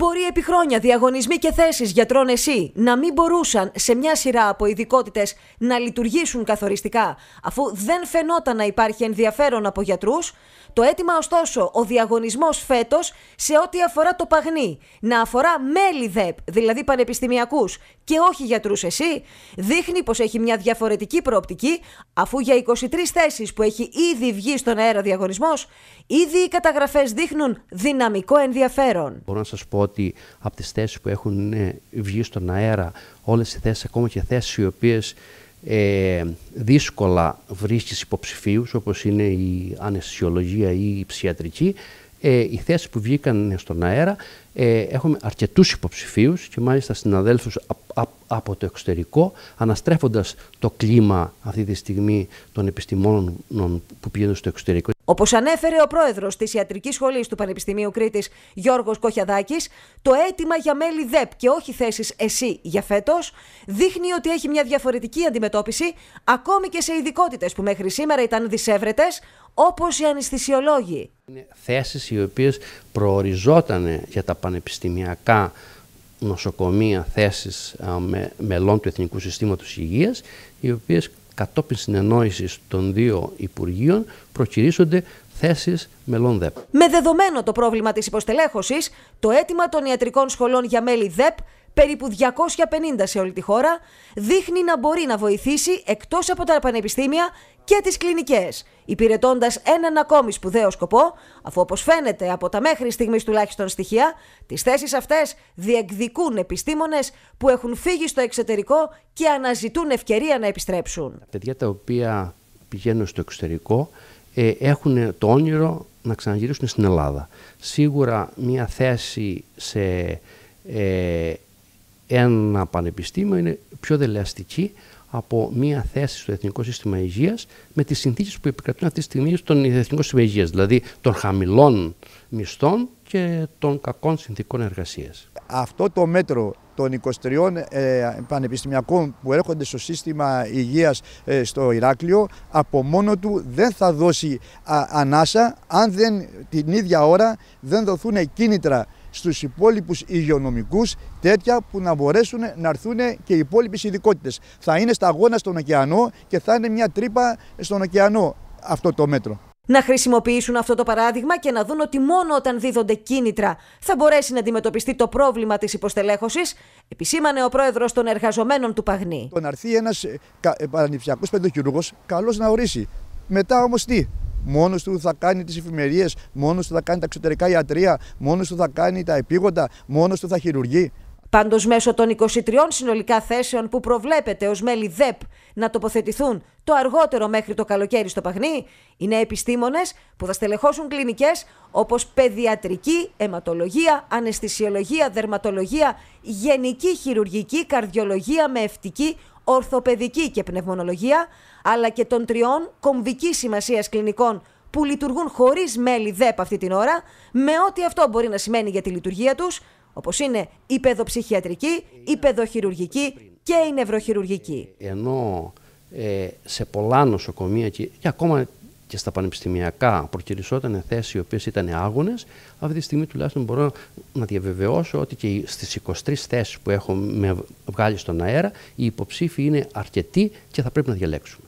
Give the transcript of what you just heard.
Μπορεί επί χρόνια διαγωνισμοί και θέσεις γιατρών ΕΣΥ να μην μπορούσαν σε μια σειρά από ειδικότητες να λειτουργήσουν καθοριστικά, αφού δεν φαινόταν να υπάρχει ενδιαφέρον από γιατρούς. Το αίτημα, ωστόσο, ο διαγωνισμός φέτος σε ό,τι αφορά το παγνί, να αφορά μέλη ΔΕΠ, δηλαδή πανεπιστημιακούς και όχι γιατρούς ΕΣΥ, δείχνει πως έχει μια διαφορετική προοπτική, αφού για 23 θέσεις που έχει ήδη βγει στον αέρα διαγωνισμός, ήδη οι καταγραφές δείχνουν δυναμικό ενδιαφέρον. Μπορώ να σας πω ότι από τις θέσεις που έχουν ναι, βγει στον αέρα όλες οι θέσεις, ακόμα και θέσεις οι οποίες ε, δύσκολα βρίσκεις υποψηφίους όπως είναι η αναισθησιολογία ή η η ψυχιατρικη ε, οι θέσεις που βγήκαν ναι, στον αέρα ε, έχουμε αρκετούς υποψηφίους και μάλιστα συναδέλφους από, από το εξωτερικό αναστρέφοντας το κλίμα αυτή τη στιγμή των επιστημόνων που πηγαίνουν στο εξωτερικό. Όπως ανέφερε ο πρόεδρος της Ιατρικής Σχολής του Πανεπιστημίου Κρήτης, Γιώργος Κοχιαδάκης, το αίτημα για μέλη ΔΕΠ και όχι θέσεις εσύ για φέτος δείχνει ότι έχει μια διαφορετική αντιμετώπιση ακόμη και σε ειδικότητες που μέχρι σήμερα ήταν δυσέβρετες, όπως οι αναισθησιολόγοι. Είναι θέσεις οι οποίες προοριζόταν για τα πανεπιστημιακά νοσοκομεία θέσεις μελών του Εθνικού Συστήματος Υγείας, οι οποίες κατόπιν συνεννόησης των δύο Υπουργείων προκυρήσονται θέσεις μελών ΔΕΠ. Με δεδομένο το πρόβλημα της υποστελέχωσης, το αίτημα των ιατρικών σχολών για μέλη ΔΕΠ περίπου 250 σε όλη τη χώρα, δείχνει να μπορεί να βοηθήσει εκτός από τα πανεπιστήμια και τις κλινικές, υπηρετώντας έναν ακόμη σπουδαίο σκοπό, αφού όπως φαίνεται από τα μέχρι στιγμής τουλάχιστον στοιχεία, τις θέσεις αυτές διεκδικούν επιστήμονες που έχουν φύγει στο εξωτερικό και αναζητούν ευκαιρία να επιστρέψουν. Τα Παιδιά τα οποία πηγαίνουν στο εξωτερικό ε, έχουν το όνειρο να ξαναγυρίσουν στην Ελλάδα. Σίγουρα μια θέση σε ε, ένα πανεπιστήμιο είναι πιο δελεαστική από μία θέση στο Εθνικό Σύστημα Υγείας με τις συνθήκες που επικρατούν αυτή τη στιγμή στον Εθνικό Σύστημα Υγείας, δηλαδή των χαμηλών μισθών και των κακών συνθήκων εργασίας. Αυτό το μέτρο των 23 ε, πανεπιστημιακών που έρχονται στο σύστημα υγείας ε, στο Ηράκλειο από μόνο του δεν θα δώσει ανάσα αν δεν την ίδια ώρα δεν δοθούν κίνητρα Στους υπόλοιπους υγειονομικούς τέτοια που να μπορέσουν να έρθουν και οι υπόλοιπες ειδικότητες. Θα είναι σταγόνα στον ωκεανό και θα είναι μια τρύπα στον ωκεανό αυτό το μέτρο. Να χρησιμοποιήσουν αυτό το παράδειγμα και να δουν ότι μόνο όταν δίδονται κίνητρα θα μπορέσει να αντιμετωπιστεί το πρόβλημα της υποστελέχωσης, επισήμανε ο πρόεδρος των εργαζομένων του Παγνή. Το να έρθει ένας πανεπιστημιακό πεντοχυρούργο, καλώ να ορίσει. Μετά όμως τι, Μόνος του θα κάνει τις εφημερίες, μόνος του θα κάνει τα εξωτερικά ιατρία, μόνος του θα κάνει τα επίγοντα, μόνος του θα χειρουργεί. Πάντως, μέσω των 23 συνολικά θέσεων που προβλέπεται ως μέλη ΔΕΠ να τοποθετηθούν το αργότερο μέχρι το καλοκαίρι στο παγνί. είναι επιστήμονες που θα στελεχώσουν κλινικές όπως παιδιατρική, αιματολογία, αναισθησιολογία, δερματολογία, γενική χειρουργική, καρδιολογία με ευτική, ορθοπαιδική και πνευμονολογία, αλλά και των τριών κομβικής σημασίας κλινικών που λειτουργούν χωρίς μέλη ΔΕΠ αυτή την ώρα, με ό,τι αυτό μπορεί να σημαίνει για τη λειτουργία τους, όπως είναι η παιδοψυχιατρική, η παιδοχειρουργική και η νευροχειρουργική. Ε, ενώ ε, σε πολλά νοσοκομεία και ακόμα και στα πανεπιστημιακά προκυρισόταν θέσεις οι οποίες ήταν άγονε, αυτή τη στιγμή τουλάχιστον μπορώ να διαβεβαιώσω ότι και στι 23 θέσεις που έχω βγάλει στον αέρα, οι υποψήφοι είναι αρκετοί και θα πρέπει να διαλέξουμε.